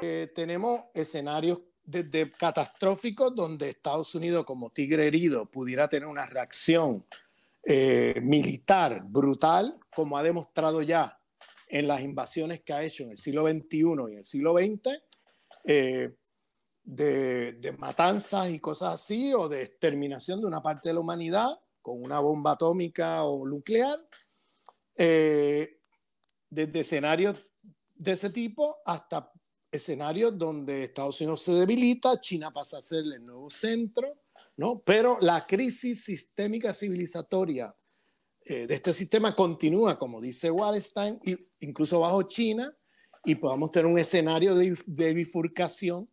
Eh, tenemos escenarios desde catastróficos donde Estados Unidos como tigre herido pudiera tener una reacción eh, militar brutal, como ha demostrado ya en las invasiones que ha hecho en el siglo XXI y en el siglo XX, eh, de, matanzas y cosas así, o de exterminación de una parte de la humanidad con una bomba atómica o nuclear, desde escenarios de ese tipo hasta Escenario donde Estados Unidos se debilita, China pasa a ser el nuevo centro, ¿no? Pero la crisis sistémica civilizatoria eh, de este sistema continúa, como dice Wallenstein, incluso bajo China, y podamos tener un escenario de, bifurcación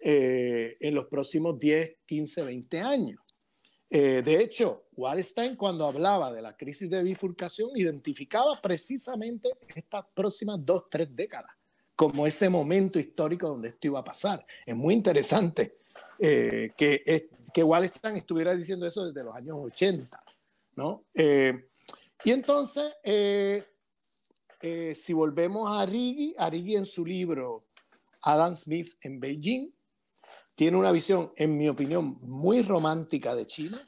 eh, en los próximos 10, 15, 20 años. Eh, de hecho, Wallenstein cuando hablaba de la crisis de bifurcación identificaba precisamente estas próximas dos, tres décadas como ese momento histórico donde esto iba a pasar. Es muy interesante eh, que, es, estuviera diciendo eso desde los años 80, ¿no? Eh, y entonces, eh, si volvemos a Arigui, Arigui en su libro Adam Smith en Beijing, tiene una visión, en mi opinión, muy romántica de China.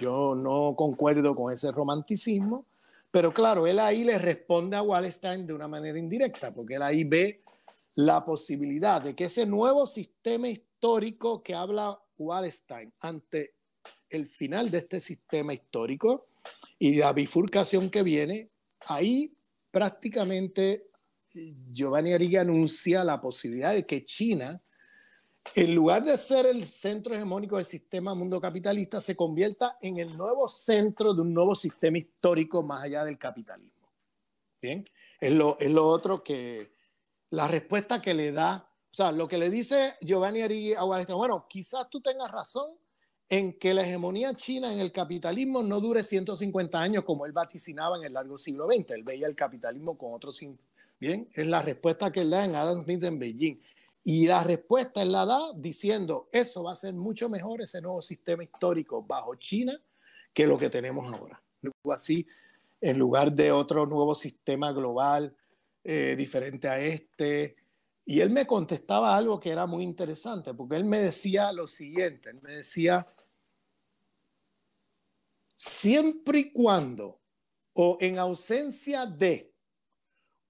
Yo no concuerdo con ese romanticismo, pero claro, él ahí le responde a Wallenstein de una manera indirecta, porque él ahí ve la posibilidad de que ese nuevo sistema histórico que habla Wallenstein ante el final de este sistema histórico y la bifurcación que viene, ahí prácticamente Giovanni Arrighi anuncia la posibilidad de que China en lugar de ser el centro hegemónico del sistema mundo capitalista, se convierta en el nuevo centro de un nuevo sistema histórico más allá del capitalismo. Bien, es lo, otro que la respuesta que le da, o sea, lo que le dice Giovanni Arigui a bueno, quizás tú tengas razón en que la hegemonía china en el capitalismo no dure 150 años como él vaticinaba en el largo siglo XX, él veía el capitalismo con otros Bien, es la respuesta que él da en Adam Smith en Beijing. Y la respuesta él la da diciendo, eso va a ser mucho mejor ese nuevo sistema histórico bajo China que lo que tenemos ahora. así, en lugar de otro nuevo sistema global eh, diferente a este. Y él me contestaba algo que era muy interesante, porque él me decía lo siguiente, él me decía, siempre y cuando o en ausencia de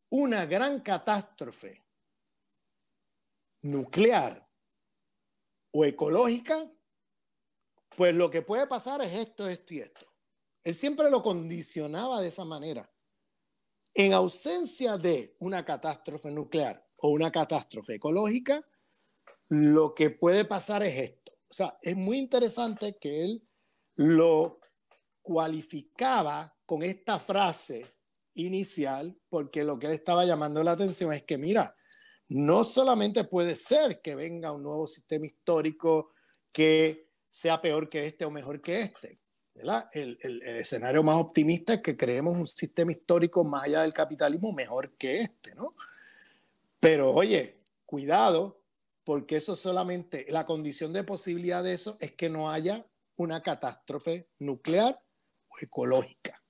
una gran catástrofe nuclear o ecológica, pues lo que puede pasar es esto, esto y esto. Él siempre lo condicionaba de esa manera. En ausencia de una catástrofe nuclear o una catástrofe ecológica, lo que puede pasar es esto. O sea, es muy interesante que él lo cualificaba con esta frase inicial, porque lo que él estaba llamando la atención es que, mira, no solamente puede ser que venga un nuevo sistema histórico que sea peor que este o mejor que este. El, escenario más optimista es que creemos un sistema histórico más allá del capitalismo mejor que este, ¿no? Pero oye, cuidado, porque eso solamente, la condición de posibilidad de eso es que no haya una catástrofe nuclear o ecológica.